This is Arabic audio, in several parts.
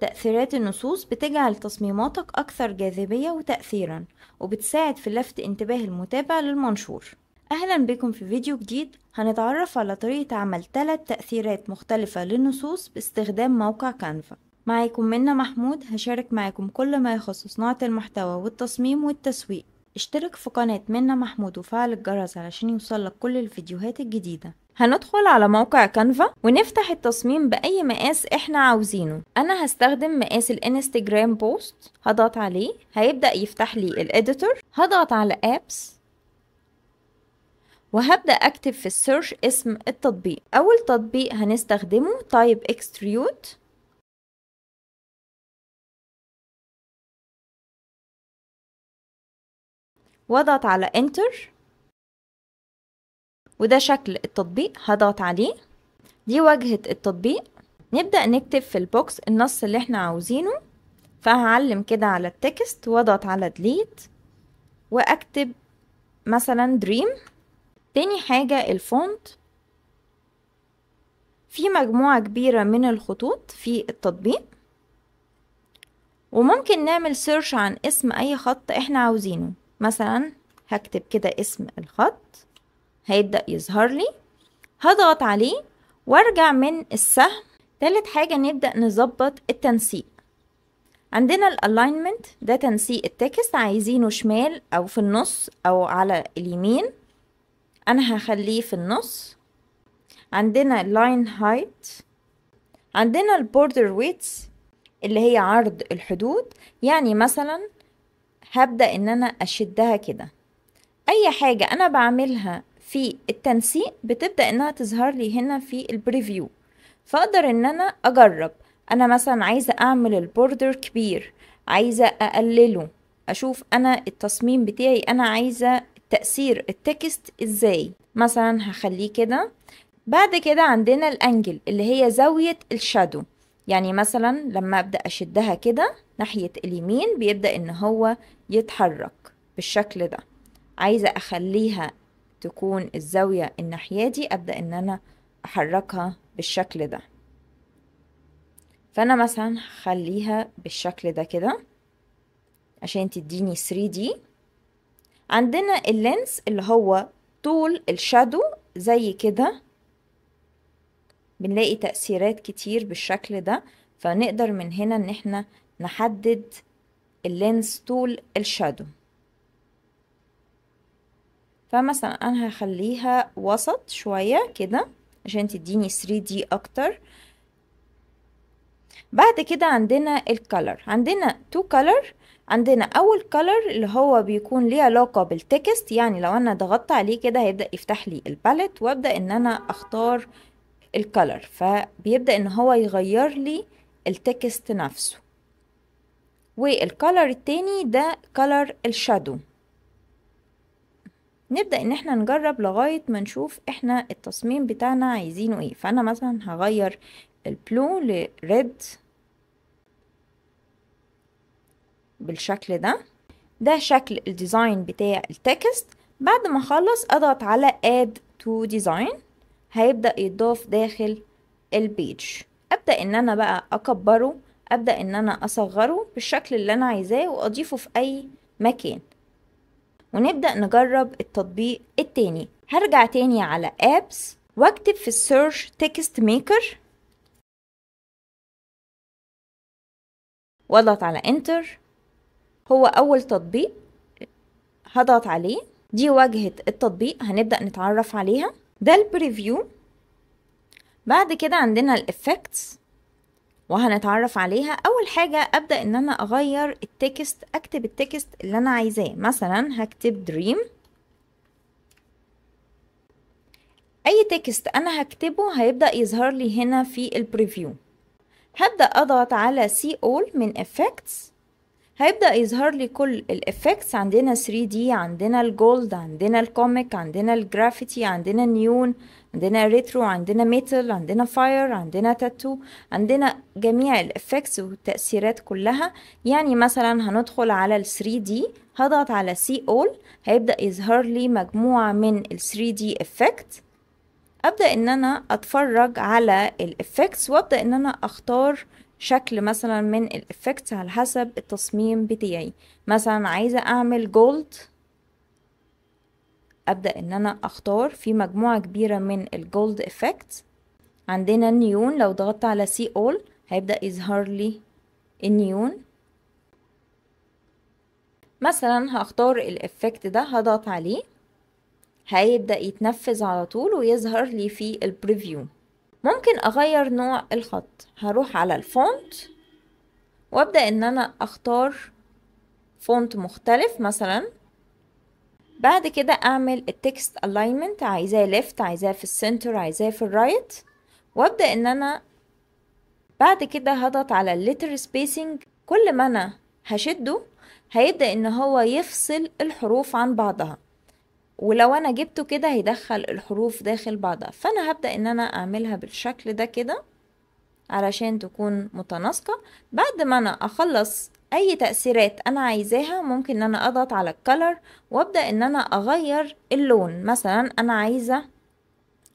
تأثيرات النصوص بتجعل تصميماتك أكثر جاذبية وتأثيرا وبتساعد في لفت انتباه المتابع للمنشور أهلا بكم في فيديو جديد هنتعرف على طريقة عمل ثلاث تأثيرات مختلفة للنصوص باستخدام موقع كانفا معاكم منا محمود هشارك معاكم كل ما يخص صناعة المحتوى والتصميم والتسويق اشترك في قناة منا محمود وفعل الجرس علشان يوصلك كل الفيديوهات الجديدة هندخل على موقع كانفا ونفتح التصميم بأي مقاس احنا عاوزينه أنا هستخدم مقاس الانستجرام بوست هضغط عليه هيبدأ يفتح لي الاديتور هضغط على ابس وهبدأ أكتب في السيرش اسم التطبيق أول تطبيق هنستخدمه تايب اكستريوت واضغط على انتر وده شكل التطبيق هضغط عليه دي واجهة التطبيق نبدأ نكتب في البوكس النص اللي احنا عاوزينه فهعلم كده على التكست واضغط على ديليت واكتب مثلا دريم تاني حاجة الفونت في مجموعة كبيرة من الخطوط في التطبيق وممكن نعمل سيرش عن اسم اي خط احنا عاوزينه مثلا هكتب كده اسم الخط هيبدأ يظهر لي هضغط عليه وارجع من السهم تالت حاجة نبدأ نظبط التنسيق عندنا الالاينمنت ده تنسيق التكست عايزينه شمال أو في النص أو على اليمين أنا هخليه في النص عندنا اللاين هايت عندنا البوردر ويتس اللي هي عرض الحدود يعني مثلا هبدأ إن أنا أشدها كده أي حاجة أنا بعملها في التنسيق بتبدأ انها تظهر لي هنا في البريفيو فاقدر ان انا اجرب انا مثلا عايزة اعمل البوردر كبير عايزة اقلله اشوف انا التصميم بتاعي انا عايزة تأثير التكست ازاي مثلا هخليه كده بعد كده عندنا الانجل اللي هي زاوية الشادو يعني مثلا لما ابدأ اشدها كده ناحية اليمين بيبدأ ان هو يتحرك بالشكل ده عايزة اخليها تكون الزاوية الناحية دي أبدأ إن أنا أحركها بالشكل ده فأنا مثلا هخليها بالشكل ده كده عشان تديني 3D عندنا اللينس اللي هو طول الشادو زي كده بنلاقي تأثيرات كتير بالشكل ده فنقدر من هنا ان احنا نحدد اللينس طول الشادو فمثلا انا هخليها وسط شوية كده عشان تديني 3 دي اكتر بعد كده عندنا الكالر عندنا تو كالر عندنا اول كالر اللي هو بيكون ليه علاقة بالتكست يعني لو انا ضغطت عليه كده هيبدأ يفتح لي الباليت وابدأ ان انا اختار الكالر فبيبدأ ان هو يغير لي التكست نفسه والكالر التاني ده كالر الشادو نبدأ ان احنا نجرب لغاية ما نشوف احنا التصميم بتاعنا عايزينه ايه فانا مثلا هغير البلو لريد بالشكل ده ده شكل الديزاين بتاع التكست بعد ما اخلص اضغط على add to design هيبدأ يتضاف داخل البيج ابدأ ان انا بقى اكبره ابدأ ان انا اصغره بالشكل اللي انا عايزاه واضيفه في اي مكان ونبدأ نجرب التطبيق التاني هرجع تاني على apps واكتب في Search تكست ميكر واضغط على Enter هو اول تطبيق هضغط عليه دي واجهة التطبيق هنبدأ نتعرف عليها ده البريفيو بعد كده عندنا الافكتس وهنتعرف عليها اول حاجه ابدا ان انا اغير التكست اكتب التكست اللي انا عايزاه مثلا هكتب دريم اي تكست انا هكتبه هيبدا يظهر لي هنا في البريفيو هبدا اضغط على سي اول من افكتس هيبدأ يظهر لي كل الافكتس عندنا 3 دي عندنا الجولد عندنا الكوميك عندنا الجرافيتي عندنا نيون عندنا ريترو عندنا ميتال عندنا فاير عندنا تاتو عندنا جميع الافكتس والتأثيرات كلها يعني مثلا هندخل على ال 3 دي هضغط على سي اول هيبدأ يظهر لي مجموعة من ال 3 دي افكت ابدأ ان انا اتفرج على الافكتس وابدأ ان انا اختار شكل مثلا من الإفكت على حسب التصميم بتاعي مثلا عايزة أعمل جولد أبدأ إن أنا أختار في مجموعة كبيرة من الجولد إفكت عندنا النيون لو ضغطت على سي أول هيبدأ يظهر لي النيون مثلا هختار الإفكت ده هضغط عليه هيبدأ يتنفذ على طول ويظهر لي في البريفيو ممكن اغير نوع الخط هروح على الفونت وابدأ ان انا اختار فونت مختلف مثلا بعد كده اعمل التكست الاينمنت عايزاه ليفت عايزاه في السنتر عايزاه في الرايت وابدأ ان انا بعد كده هضغط على الليتر سبيسنج كل ما انا هشده هيبدأ ان هو يفصل الحروف عن بعضها ولو انا جبته كده هيدخل الحروف داخل بعضها فانا هبدأ ان انا اعملها بالشكل ده كده علشان تكون متناسقة بعد ما انا اخلص اي تأثيرات انا عايزاها ممكن ان انا اضغط على الكلر وابدأ ان انا اغير اللون مثلا انا عايزة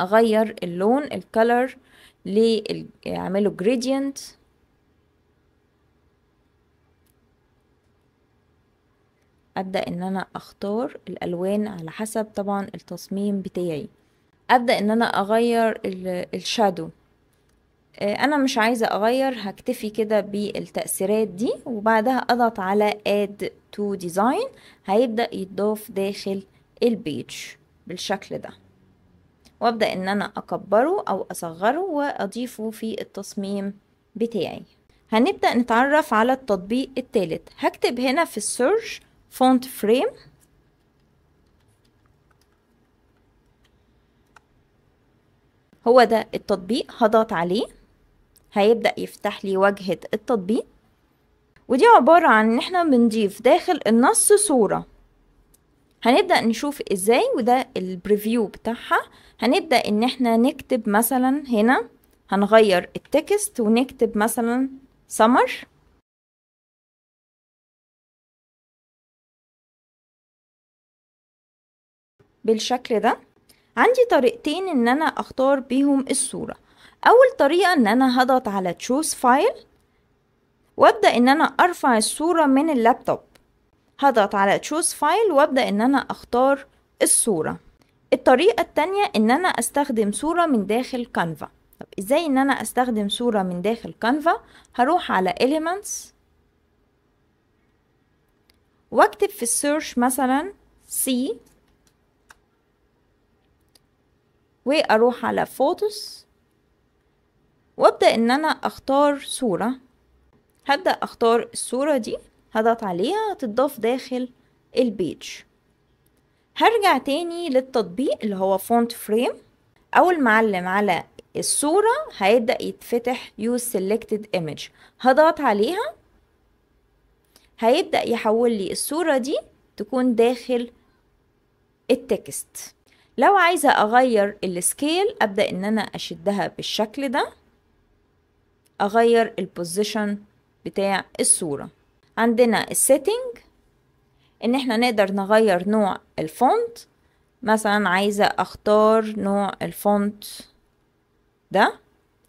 اغير اللون الكلر لي اعمله جريدينت ابدا ان انا اختار الالوان على حسب طبعا التصميم بتاعي ابدا ان انا اغير الشادو آه، انا مش عايزه اغير هكتفي كده بالتاثيرات دي وبعدها اضغط على add to design هيبدا يتضاف داخل البيج بالشكل ده وابدا ان انا اكبره او اصغره واضيفه في التصميم بتاعي هنبدا نتعرف على التطبيق الثالث هكتب هنا في السيرش فونت فريم هو ده التطبيق هضغط عليه هيبدأ يفتح لي واجهة التطبيق ودي عبارة عن ان احنا بنضيف داخل النص صورة هنبدأ نشوف ازاي وده البريفيو بتاعها هنبدأ ان احنا نكتب مثلا هنا هنغير التكست ونكتب مثلا summer بالشكل ده عندي طريقتين ان انا اختار بيهم الصورة اول طريقة ان انا هضغط على choose file وابدأ ان انا ارفع الصورة من اللابتوب هضغط على choose file وابدأ ان انا اختار الصورة الطريقة التانية ان انا استخدم صورة من داخل كانفا طب ازاي ان انا استخدم صورة من داخل كانفا هروح على elements واكتب في السيرش مثلا سي واروح على فوتوس وابدا ان انا اختار صوره هبدا اختار الصوره دي هضغط عليها تضاف داخل البيج هرجع تاني للتطبيق اللي هو فونت فريم اول ما اعلم على الصورة هيبدأ يتفتح use selected image هضغط عليها هيبدأ يحول لي الصورة دي تكون داخل التكست لو عايزة أغير السكيل أبدأ إن أنا أشدها بالشكل ده أغير البوزيشن بتاع الصورة عندنا السيتنج إن احنا نقدر نغير نوع الفونت مثلا عايزة أختار نوع الفونت ده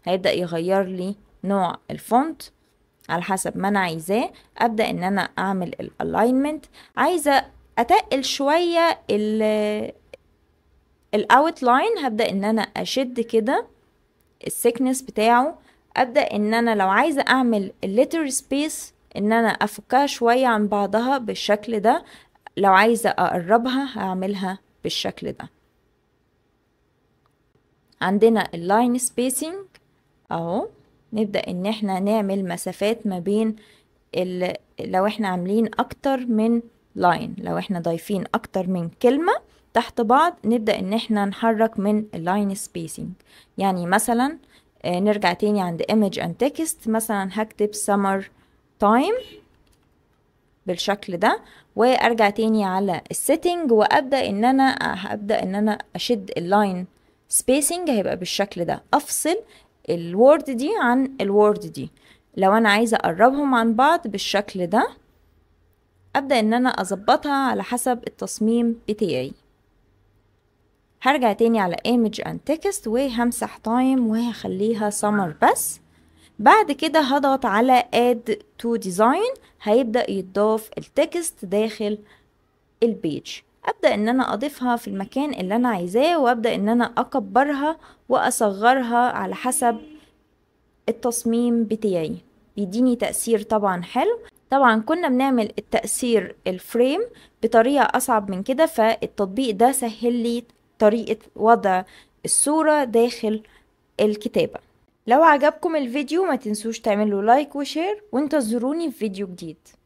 هيبدأ يغير لي نوع الفونت على حسب ما أنا عايزاه أبدأ إن أنا أعمل الألاينمنت عايزة أتقل شوية الاوت لاين هبدا ان انا اشد كده السكنس بتاعه ابدا ان انا لو عايزه اعمل الليتر سبيس ان انا افكها شويه عن بعضها بالشكل ده لو عايزه اقربها هعملها بالشكل ده عندنا اللاين سبيسنج اهو نبدا ان احنا نعمل مسافات ما بين ال... لو احنا عاملين اكتر من لاين لو احنا ضايفين اكتر من كلمه تحت بعض نبدأ ان احنا نحرك من اللاين سبيسينج يعني مثلا آه، نرجع تاني عند image and text مثلا هكتب summer time بالشكل ده وارجع تاني على السيتنج وابدا ان انا هبدا ان انا اشد اللاين سبيسينج هيبقى بالشكل ده افصل الورد دي عن الورد دي لو انا عايزه اقربهم عن بعض بالشكل ده ابدا ان انا اظبطها على حسب التصميم بتاعي هرجع تاني على image and text وهمسح time وهخليها summer بس بعد كده هضغط على add to design هيبدأ يتضاف التكست داخل البيج ابدأ ان انا اضيفها في المكان اللي انا عايزاه وابدأ ان انا اكبرها واصغرها على حسب التصميم بتاعي بيديني تأثير طبعا حلو طبعا كنا بنعمل التأثير الفريم بطريقة أصعب من كده فالتطبيق ده سهل لي طريقة وضع الصورة داخل الكتابة لو عجبكم الفيديو ما تنسوش تعملوا لايك وشير وانتظروني في فيديو جديد